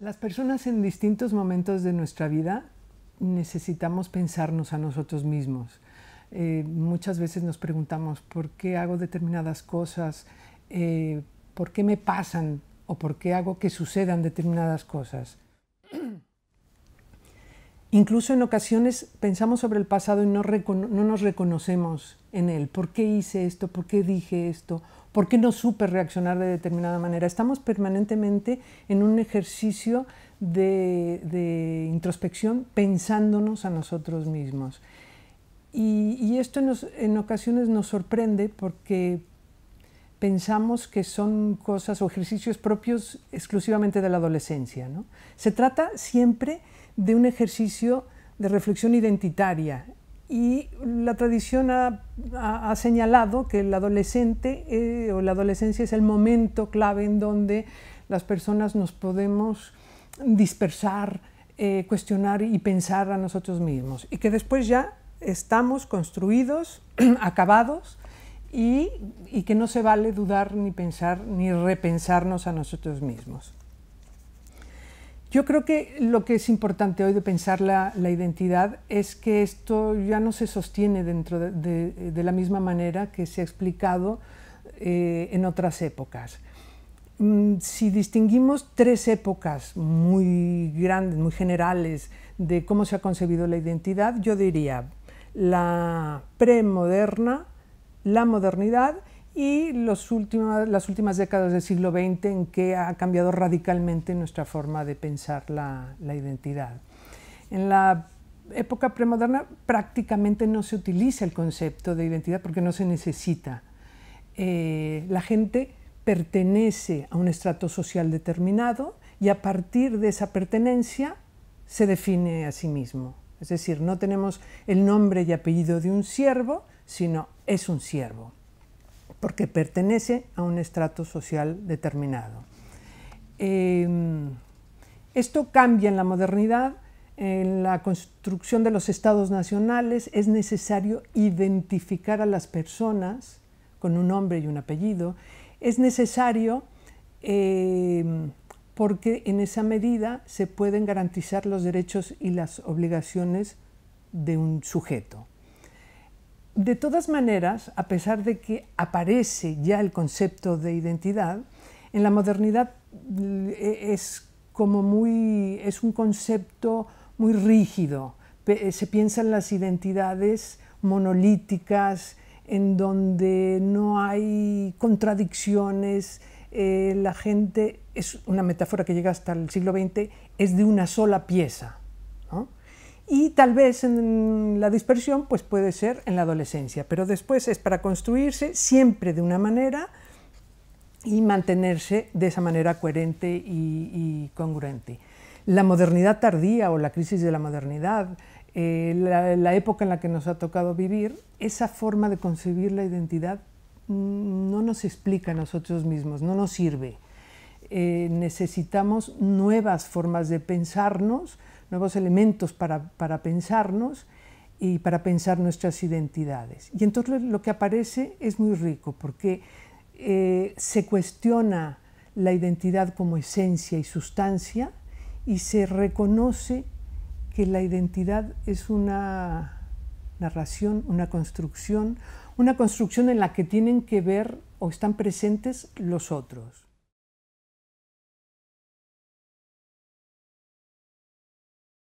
Las personas en distintos momentos de nuestra vida necesitamos pensarnos a nosotros mismos. Eh, muchas veces nos preguntamos por qué hago determinadas cosas, eh, por qué me pasan o por qué hago que sucedan determinadas cosas. Incluso en ocasiones pensamos sobre el pasado y no, no, nos reconocemos en él. ¿Por qué hice esto? ¿Por qué dije esto? ¿Por qué no supe reaccionar de determinada manera? Estamos permanentemente en un ejercicio de, introspección pensándonos a nosotros mismos. Y, esto nos, en ocasiones nos sorprende porque pensamos que son cosas o ejercicios propios exclusivamente de la adolescencia. ¿no? Se trata siempre de un ejercicio de reflexión identitaria y la tradición ha, señalado que el adolescente eh, o la adolescencia es el momento clave en donde las personas nos podemos dispersar, eh, cuestionar y pensar a nosotros mismos. Y que después ya estamos construidos, acabados, y que no se vale dudar ni pensar ni repensarnos a nosotros mismos. Yo creo que lo que es importante hoy de pensar la, identidad es que esto ya no se sostiene dentro de, la misma manera que se ha explicado eh, en otras épocas. Mm, si distinguimos tres épocas muy grandes, muy generales de cómo se ha concebido la identidad, yo diría la premoderna, la modernidad y las últimas décadas del siglo XX en que ha cambiado radicalmente nuestra forma de pensar la, identidad. En la época premoderna prácticamente no se utiliza el concepto de identidad porque no se necesita. Eh, la gente pertenece a un estrato social determinado y a partir de esa pertenencia se define a sí mismo. Es decir, no tenemos el nombre y apellido de un siervo, sino es un siervo porque pertenece a un estrato social determinado. Em, esto cambia en la modernidad, en la construcción de los estados nacionales es necesario identificar a las personas con un nombre y un apellido, es necesario em, porque en esa medida se pueden garantizar los derechos y las obligaciones de un sujeto. De todas maneras, a pesar de que aparece ya el concepto de identidad, en la modernidad eh, es como muy un concepto muy rígido. Eh, se piensan las identidades monolíticas en donde no hay contradicciones, eh, la gente es una metáfora que llega hasta el siglo XX, es de una sola pieza y tal vez en la dispersión pues puede ser en la adolescencia, pero después es para construirse siempre de una manera y mantenerse de esa manera coherente y, congruente. La modernidad tardía o la crisis de la modernidad, eh, la, época en la que nos ha tocado vivir, esa forma de concebir la identidad mm, no nos explica a nosotros mismos, no nos sirve. Eh, necesitamos nuevas formas de pensarnos, nuevos elementos para, pensarnos y para pensar nuestras identidades. Y entonces lo que aparece es muy rico porque eh, se cuestiona la identidad como esencia y sustancia y se reconoce que la identidad es una narración, una construcción, una construcción en la que tienen que ver o están presentes los otros.